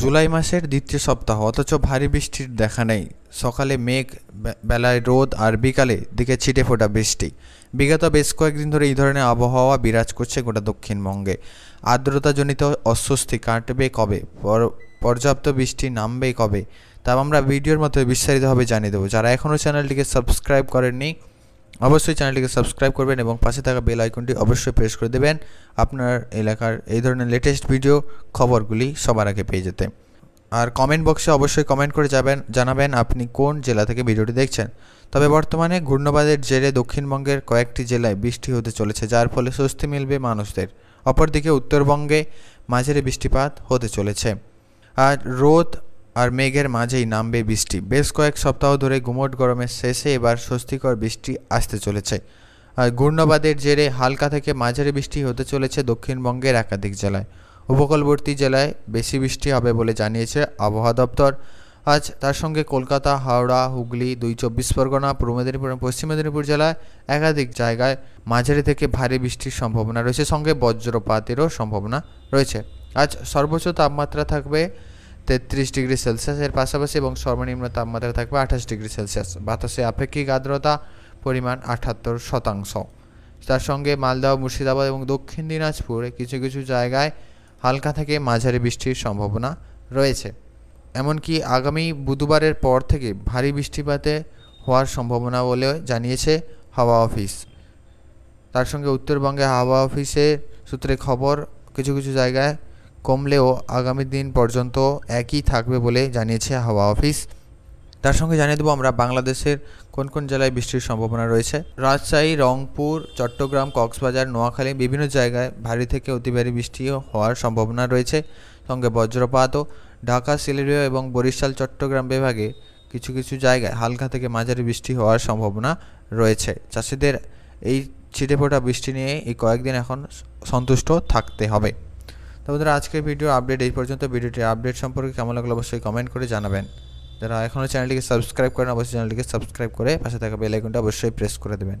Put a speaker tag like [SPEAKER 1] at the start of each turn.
[SPEAKER 1] জুলাই মাসের দ্বিতীয় সপ্তাহ অথচ ভারী বৃষ্টির দেখা নেই সকালে মেঘ বেলায় রোদ আর বিকালে দিকে ছিটে ফোটা বৃষ্টি বিগত বেশ কয়েকদিন ধরে এই ধরনের আবহাওয়া বিরাজ করছে গোটা দক্ষিণবঙ্গে আর্দ্রতাজনিত অস্বস্তি কাটবে কবে পর্যাপ্ত বৃষ্টি নামবে কবে তা আমরা ভিডিওর মধ্যে বিস্তারিতভাবে জানিয়ে দেবো যারা এখনও চ্যানেলটিকে সাবস্ক্রাইব করেননি অবশ্যই চ্যানেলটিকে সাবস্ক্রাইব করবেন এবং পাশে থাকা বেল আইকনটি অবশ্যই প্রেস করে দেবেন আপনার এলাকার এই ধরনের লেটেস্ট ভিডিও খবরগুলি সবার আগে পেয়ে যেতে আর কমেন্ট বক্সে অবশ্যই কমেন্ট করে যাবেন জানাবেন আপনি কোন জেলা থেকে ভিডিওটি দেখছেন তবে বর্তমানে ঘূর্ণবাদের জেরে দক্ষিণবঙ্গের কয়েকটি জেলায় বৃষ্টি হতে চলেছে যার ফলে স্বস্তি মিলবে মানুষদের অপরদিকে উত্তরবঙ্গে মাঝারি বৃষ্টিপাত হতে চলেছে আর রোদ আর মেঘের মাঝেই নামবে বৃষ্টি বেশ কয়েক সপ্তাহ ধরে গুমট গরমের শেষে এবার স্বস্তিকর বৃষ্টি আসতে চলেছে আর ঘূর্ণবাদের জেরে হালকা থেকে মাঝারি বৃষ্টি হতে চলেছে দক্ষিণবঙ্গের একাধিক জেলায় উপকূলবর্তী জেলায় বেশি বৃষ্টি হবে বলে জানিয়েছে আবহাওয়া দপ্তর আজ তার সঙ্গে কলকাতা হাওড়া হুগলি দুই চব্বিশ পরগনা পূর্ব মেদিনীপুর পশ্চিম মেদিনীপুর জেলায় একাধিক জায়গায় মাঝারি থেকে ভারী বৃষ্টির সম্ভাবনা রয়েছে সঙ্গে বজ্রপাতেরও সম্ভাবনা রয়েছে আজ সর্বোচ্চ তাপমাত্রা থাকবে তেত্রিশ ডিগ্রি সেলসিয়াসের পাশাপাশি এবং সর্বনিম্ন তাপমাত্রা থাকবে আঠাশ ডিগ্রি সেলসিয়াস বাতাসে আপেক্ষিক আর্দ্রতা পরিমাণ আঠাত্তর শতাংশ তার সঙ্গে মালদহ মুর্শিদাবাদ এবং দক্ষিণ দিনাজপুরে কিছু কিছু জায়গায় হালকা থেকে মাঝারি বৃষ্টির সম্ভাবনা রয়েছে এমনকি আগামী বুধবারের পর থেকে ভারী বৃষ্টিপাতে হওয়ার সম্ভাবনা বলে জানিয়েছে হাওয়া অফিস তার সঙ্গে উত্তরবঙ্গে হাওয়া অফিসের সূত্রে খবর কিছু কিছু জায়গায় কমলেও আগামী দিন পর্যন্ত একই থাকবে বলে জানিয়েছে হাওয়া অফিস তার সঙ্গে জানিয়ে দেবো আমরা বাংলাদেশের কোন কোন জেলায় বৃষ্টির সম্ভাবনা রয়েছে রাজশাহী রংপুর চট্টগ্রাম কক্সবাজার নোয়াখালী বিভিন্ন জায়গায় ভারী থেকে অতি ভারী বৃষ্টি হওয়ার সম্ভাবনা রয়েছে সঙ্গে বজ্রপাতও ঢাকা সিলেরিও এবং বরিশাল চট্টগ্রাম বিভাগে কিছু কিছু জায়গায় হালকা থেকে মাঝারি বৃষ্টি হওয়ার সম্ভাবনা রয়েছে চাষিদের এই ছিটেফোটা বৃষ্টি নিয়ে এই কয়েকদিন এখন সন্তুষ্ট থাকতে হবে তো বন্ধুরা আজকের ভিডিও আপডেট এই পর্যন্ত ভিডিওটি আপডেট সম্পর্কে কেমন লাগলো অবশ্যই কমেন্ট করে জানাবেন যারা এখনও চ্যানেলটিকে সাবস্ক্রাইব করেন অবশ্যই চ্যানেলটিকে সাবস্ক্রাইব করে পাশে থাকা বেল অবশ্যই প্রেস করে দেবেন